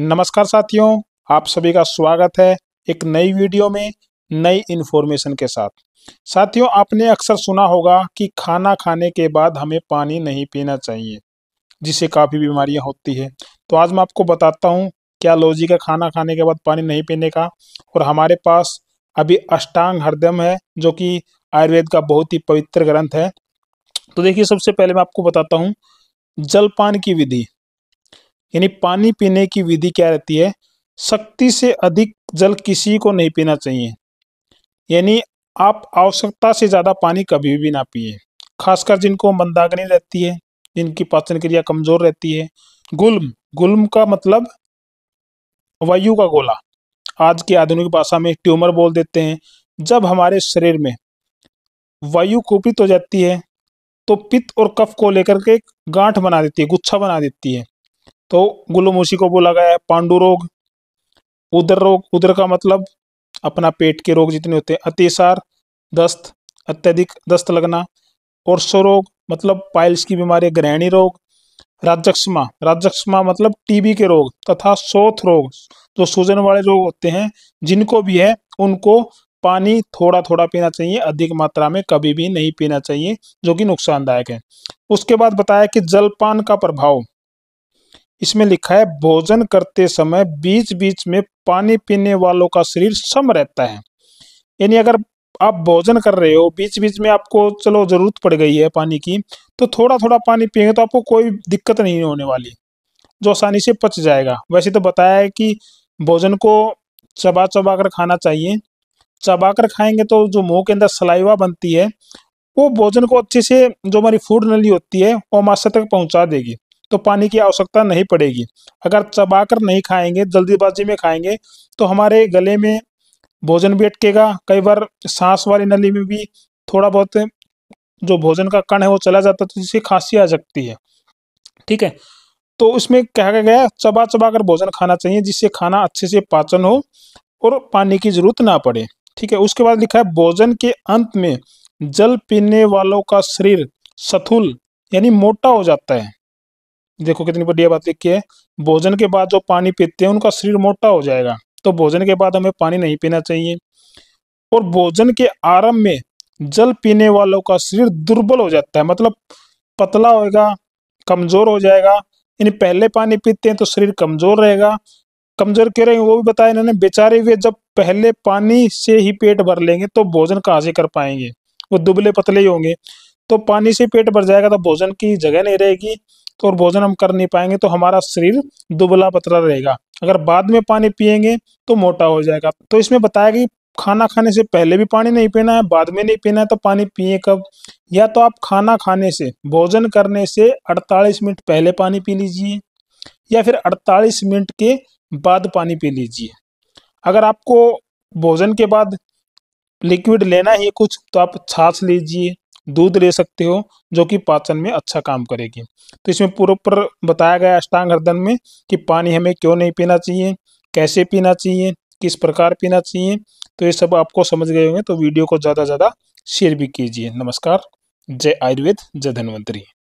नमस्कार साथियों आप सभी का स्वागत है एक नई वीडियो में नई इन्फॉर्मेशन के साथ साथियों आपने अक्सर सुना होगा कि खाना खाने के बाद हमें पानी नहीं पीना चाहिए जिससे काफ़ी बीमारियां होती है तो आज मैं आपको बताता हूं क्या लॉजिक है खाना खाने के बाद पानी नहीं पीने का और हमारे पास अभी अष्टांग हरदम है जो कि आयुर्वेद का बहुत ही पवित्र ग्रंथ है तो देखिए सबसे पहले मैं आपको बताता हूँ जलपान की विधि यानी पानी पीने की विधि क्या रहती है शक्ति से अधिक जल किसी को नहीं पीना चाहिए यानी आप आवश्यकता से ज़्यादा पानी कभी भी ना पिए खासकर जिनको मंदाग्नि रहती है जिनकी पाचन क्रिया कमज़ोर रहती है गुल्म गुल्म का मतलब वायु का गोला आज की आधुनिक भाषा में ट्यूमर बोल देते हैं जब हमारे शरीर में वायु कुपित हो जाती है तो पित्त और कफ को लेकर के गांठ बना देती है गुच्छा बना देती है तो गुलमोशी को बोला गया है पांडु रोग उदर रोग उदर का मतलब अपना पेट के रोग जितने होते हैं अतिसार दस्त अत्यधिक दस्त लगना और रोग मतलब पाइल्स की बीमारी ग्रहणी रोग राजक्षमा राजक्षमा मतलब टीबी के रोग तथा शोथ रोग जो सूजन वाले रोग होते हैं जिनको भी है उनको पानी थोड़ा थोड़ा पीना चाहिए अधिक मात्रा में कभी भी नहीं पीना चाहिए जो कि नुकसानदायक है उसके बाद बताया कि जलपान का प्रभाव इसमें लिखा है भोजन करते समय बीच बीच में पानी पीने वालों का शरीर सम रहता है यानी अगर आप भोजन कर रहे हो बीच बीच में आपको चलो ज़रूरत पड़ गई है पानी की तो थोड़ा थोड़ा पानी पिएंगे तो आपको कोई दिक्कत नहीं होने वाली जो आसानी से पच जाएगा वैसे तो बताया है कि भोजन को चबा चबा कर खाना चाहिए चबा कर खाएंगे तो जो मुंह के अंदर सलाइवा बनती है वो भोजन को अच्छे से जो हमारी फूड नली होती है वो मास्टर तक पहुंचा देगी तो पानी की आवश्यकता नहीं पड़ेगी अगर चबाकर नहीं खाएंगे जल्दीबाजी में खाएंगे तो हमारे गले में भोजन भी अटकेगा कई बार सांस वाली नली में भी थोड़ा बहुत जो भोजन का कण है वो चला जाता है तो जिससे खांसी आ सकती है ठीक है तो उसमें कहा गया चबा चबा कर भोजन खाना चाहिए जिससे खाना अच्छे से पाचन हो और पानी की जरूरत ना पड़े ठीक है उसके बाद लिखा है भोजन के अंत में जल पीने वालों का शरीर सथुल यानी मोटा हो जाता है देखो कितनी बढ़िया बात लिखी है भोजन के बाद जो पानी पीते हैं उनका शरीर मोटा हो जाएगा तो भोजन के बाद हमें पानी नहीं पीना चाहिए और भोजन के आरंभ में जल पीने वालों का शरीर दुर्बल हो जाता है मतलब पतला होएगा कमजोर हो जाएगा इन पहले पानी पीते हैं तो शरीर कमजोर रहेगा कमजोर कह रहे हैं वो भी बताया इन्होंने बेचारे हुए जब पहले पानी से ही पेट भर लेंगे तो भोजन कहाँ से कर पाएंगे वो दुबले पतले ही होंगे तो पानी से पेट भर जाएगा तो भोजन की जगह नहीं रहेगी तो और भोजन हम कर नहीं पाएंगे तो हमारा शरीर दुबला पतला रहेगा अगर बाद में पानी पिएंगे तो मोटा हो जाएगा तो इसमें बताया कि खाना खाने से पहले भी पानी नहीं पीना है बाद में नहीं पीना है तो पानी पिए कब या तो आप खाना खाने से भोजन करने से 48 मिनट पहले पानी पी लीजिए या फिर 48 मिनट के बाद पानी पी लीजिए अगर आपको भोजन के बाद लिक्विड लेना है कुछ तो आप छाछ लीजिए दूध ले सकते हो जो कि पाचन में अच्छा काम करेगी तो इसमें पूर्व बताया गया अष्टांग हर्दन में कि पानी हमें क्यों नहीं पीना चाहिए कैसे पीना चाहिए किस प्रकार पीना चाहिए तो ये सब आपको समझ गए होंगे तो वीडियो को ज़्यादा से ज़्यादा शेयर भी कीजिए नमस्कार जय आयुर्वेद जय धन्वंतरी